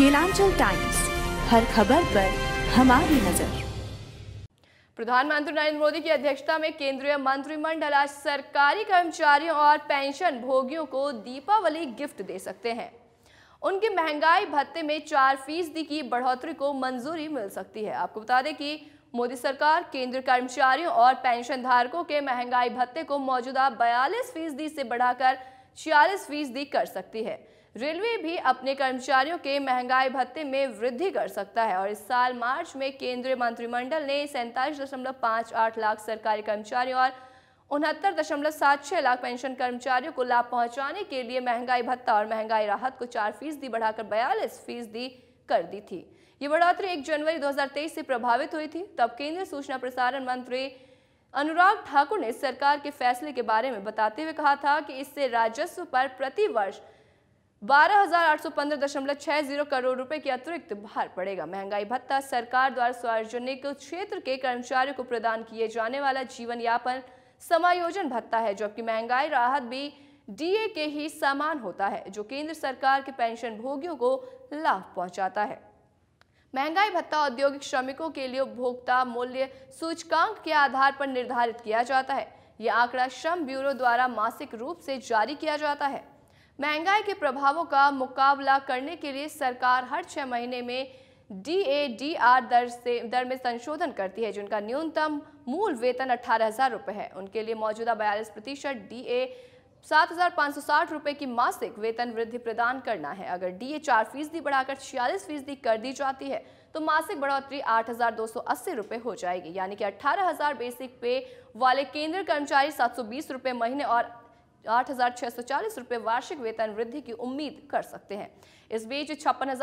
Kelanchal times हर खबर पर हमारी नजर प्रधानमंत्री नरेंद्र मोदी की अध्यक्षता में केंद्रीय मंत्रिमंडल आज सरकारी कर्मचारियों और पेंशन भोगियों को दीपावली गिफ्ट दे सकते हैं उनके महंगाई भत्ते में चार फीसदी की बढ़ोतरी को मंजूरी मिल सकती है आपको बता दें कि मोदी सरकार केंद्रीय कर्मचारियों और पेंशन धारकों के महंगाई भत्ते को मौजूदा बयालीस फीसदी से बढ़ाकर छियालीस फीसदी कर सकती है रेलवे भी अपने कर्मचारियों के महंगाई भत्ते में वृद्धि कर सकता है और इस साल मार्च में केंद्रीय मंत्रिमंडल ने सैंतालीस लाख सरकारी कर्मचारियों और उनहत्तर दशमलव सात छह लाख पेंशन कर्मचारियों को लाभ पहुंचाने के लिए महंगाई भत्ता और महंगाई राहत को चार फीसदी बढ़ाकर बयालीस फीसदी कर दी थी ये बढ़ोतरी एक जनवरी 2023 से प्रभावित हुई थी तब केंद्रीय सूचना प्रसारण मंत्री अनुराग ठाकुर ने सरकार के फैसले के बारे में बताते हुए कहा था कि इससे राजस्व पर प्रति वर्ष बारह करोड़ रुपए के अतिरिक्त भार पड़ेगा महंगाई भत्ता सरकार द्वारा सार्वजनिक क्षेत्र के कर्मचारियों को प्रदान किए जाने वाला जीवन यापन समायोजन भत्ता है जबकि महंगाई राहत भी डीए के ही समान होता है जो केंद्र सरकार के पेंशन भोगियों को लाभ पहुंचाता है महंगाई भत्ता औद्योगिक श्रमिकों के लिए उपभोक्ता मूल्य सूचकांक के आधार पर निर्धारित किया जाता है यह आंकड़ा श्रम ब्यूरो द्वारा मासिक रूप से जारी किया जाता है महंगाई के प्रभावों का मुकाबला करने के लिए सरकार हर छह महीने में डी ए डी आर दर से दर में संशोधन करती है जिनका न्यूनतम मूल वेतन अठारह हज़ार रुपये है उनके लिए मौजूदा बयालीस प्रतिशत डी ए सात हज़ार पाँच सौ साठ रुपये की मासिक वेतन वृद्धि प्रदान करना है अगर डी ए चार फीसदी बढ़ाकर छियालीस फीसदी कर दी जाती है तो मासिक बढ़ोतरी आठ हज़ार दो सौ अस्सी रुपये हो जाएगी यानी कि अट्ठारह हज़ार बेसिक पे वाले केंद्र कर्मचारी सात सौ बीस रुपये महीने और आठ रुपए वार्षिक वेतन वृद्धि की उम्मीद कर सकते हैं इस बीच छप्पन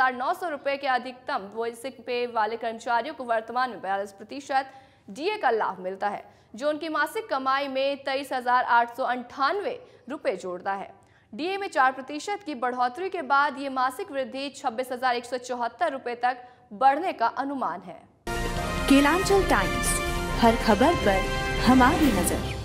रुपए के अधिकतम बेसिक पे वाले कर्मचारियों को वर्तमान में बयालीस प्रतिशत डीए का लाभ मिलता है जो उनकी मासिक कमाई में तेईस रुपए जोड़ता है डीए में चार प्रतिशत की बढ़ोतरी के बाद ये मासिक वृद्धि छब्बीस रुपए तक बढ़ने का अनुमान है केलांचल टाइम्स हर खबर पर हमारी नजर